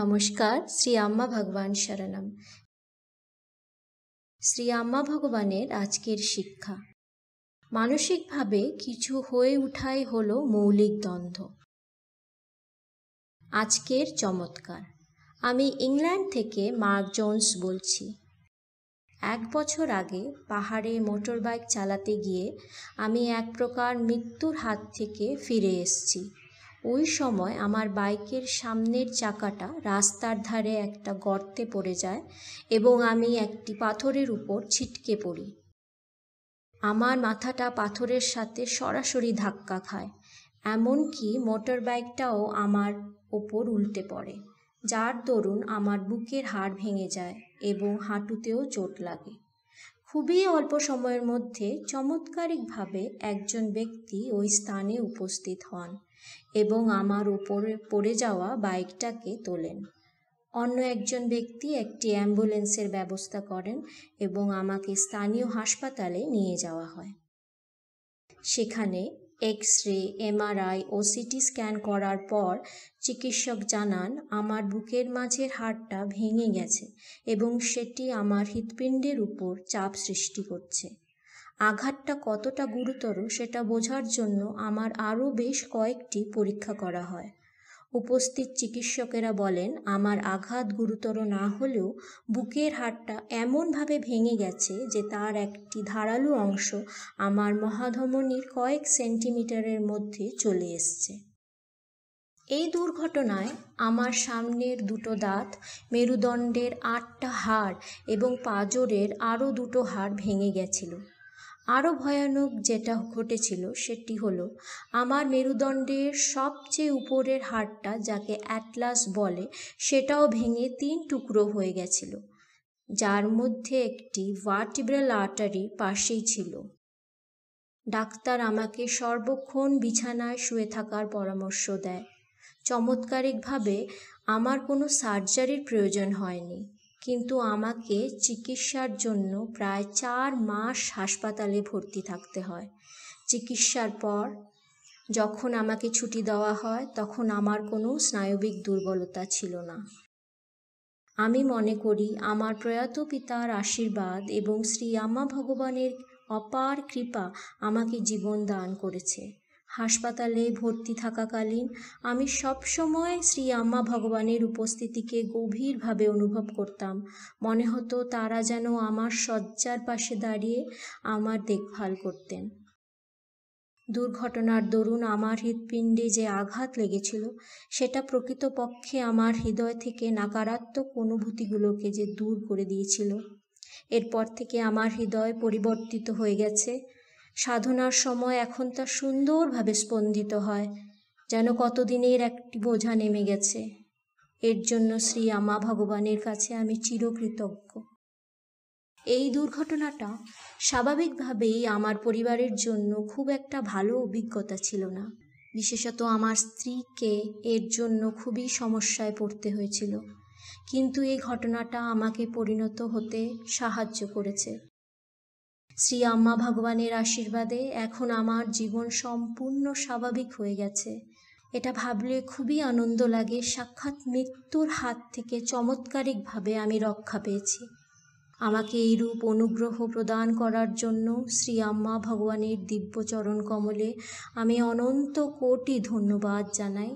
নমস্কার শ্রী আম্মা ভগবান শরণম শ্রী আম্মা ভগবানের আজকের শিক্ষা মানসিকভাবে কিছু হয়ে উঠাই হল মৌলিক দ্বন্দ্ব আজকের চমৎকার আমি ইংল্যান্ড থেকে মার্ক জোন্স বলছি এক বছর আগে পাহাড়ে মোটরবাইক চালাতে গিয়ে আমি এক প্রকার মৃত্যুর হাত থেকে ফিরে এসছি ওই সময় আমার বাইকের সামনের চাকাটা রাস্তার ধারে একটা গর্তে পড়ে যায় এবং আমি একটি পাথরের উপর ছিটকে পড়ি আমার মাথাটা পাথরের সাথে সরাসরি ধাক্কা খায় এমনকি মোটর বাইকটাও আমার ওপর উল্টে পড়ে যার দরুন আমার বুকের হাড় ভেঙে যায় এবং হাঁটুতেও চোট লাগে খুবই অল্প সময়ের মধ্যে চমৎকারিকভাবে একজন ব্যক্তি ওই স্থানে উপস্থিত হন এবং আমার ওপরে পড়ে যাওয়া বাইকটাকে তোলেন অন্য একজন ব্যক্তি একটি অ্যাম্বুলেন্সের ব্যবস্থা করেন এবং আমাকে স্থানীয় হাসপাতালে নিয়ে যাওয়া হয় সেখানে এক্স রে এমআরআই ও সিটি স্ক্যান করার পর চিকিৎসক জানান আমার বুকের মাঝের হাড়টা ভেঙে গেছে এবং সেটি আমার হৃৎপিণ্ডের উপর চাপ সৃষ্টি করছে আঘাতটা কতটা গুরুতর সেটা বোঝার জন্য আমার আরও বেশ কয়েকটি পরীক্ষা করা হয় উপস্থিত চিকিৎসকেরা বলেন আমার আঘাত গুরুতর না হলেও বুকের হাড়টা এমনভাবে ভেঙে গেছে যে তার একটি ধারালো অংশ আমার মহাধমনির কয়েক সেন্টিমিটারের মধ্যে চলে এসছে এই দুর্ঘটনায় আমার সামনের দুটো দাঁত মেরুদণ্ডের আটটা হাড় এবং পাঁজরের আরও দুটো হাড় ভেঙে গেছিল আরও ভয়ানক যেটা ঘটেছিল সেটি হলো আমার মেরুদণ্ডের সবচেয়ে উপরের হাড়টা যাকে অ্যাটলাস বলে সেটাও ভেঙে তিন টুকরো হয়ে গেছিল যার মধ্যে একটি ভার্টিব্রাল আর্টারি পাশেই ছিল ডাক্তার আমাকে সর্বক্ষণ বিছানায় শুয়ে থাকার পরামর্শ দেয় চমৎকারিকভাবে আমার কোনো সার্জারির প্রয়োজন হয়নি কিন্তু আমাকে চিকিৎসার জন্য প্রায় চার মাস হাসপাতালে ভর্তি থাকতে হয় চিকিৎসার পর যখন আমাকে ছুটি দেওয়া হয় তখন আমার কোনো স্নায়বিক দুর্বলতা ছিল না আমি মনে করি আমার প্রয়াত পিতার আশীর্বাদ এবং শ্রী আমা ভগবানের অপার কৃপা আমাকে জীবন দান করেছে হাসপাতালে ভর্তি থাকাকালীন আমি সবসময় শ্রী আম্মা ভগবানের উপস্থিতিকে গভীরভাবে অনুভব করতাম মনে হতো তারা যেন আমার শয্যার পাশে দাঁড়িয়ে আমার দেখভাল করতেন দুর্ঘটনার দরুন আমার হৃৎপিণ্ডে যে আঘাত লেগেছিল সেটা প্রকৃতপক্ষে আমার হৃদয় থেকে নাকারাত্মক অনুভূতিগুলোকে যে দূর করে দিয়েছিল এরপর থেকে আমার হৃদয় পরিবর্তিত হয়ে গেছে সাধনার সময় এখন তা সুন্দরভাবে স্পন্দিত হয় যেন কতদিনের একটি বোঝা নেমে গেছে এর জন্য শ্রী আমা ভগবানের কাছে আমি চিরকৃতজ্ঞ এই দুর্ঘটনাটা স্বাভাবিকভাবেই আমার পরিবারের জন্য খুব একটা ভালো অভিজ্ঞতা ছিল না বিশেষত আমার স্ত্রীকে এর জন্য খুবই সমস্যায় পড়তে হয়েছিল কিন্তু এই ঘটনাটা আমাকে পরিণত হতে সাহায্য করেছে শ্রী আম্মা ভগবানের আশীর্বাদে এখন আমার জীবন সম্পূর্ণ স্বাভাবিক হয়ে গেছে এটা ভাবলে খুবই আনন্দ লাগে সাক্ষাৎ মৃত্যুর হাত থেকে চমৎকারিকভাবে আমি রক্ষা পেয়েছি আমাকে এই রূপ অনুগ্রহ প্রদান করার জন্য শ্রী আম্মা ভগবানের দিব্যচরণ কমলে আমি অনন্ত কোটি ধন্যবাদ জানাই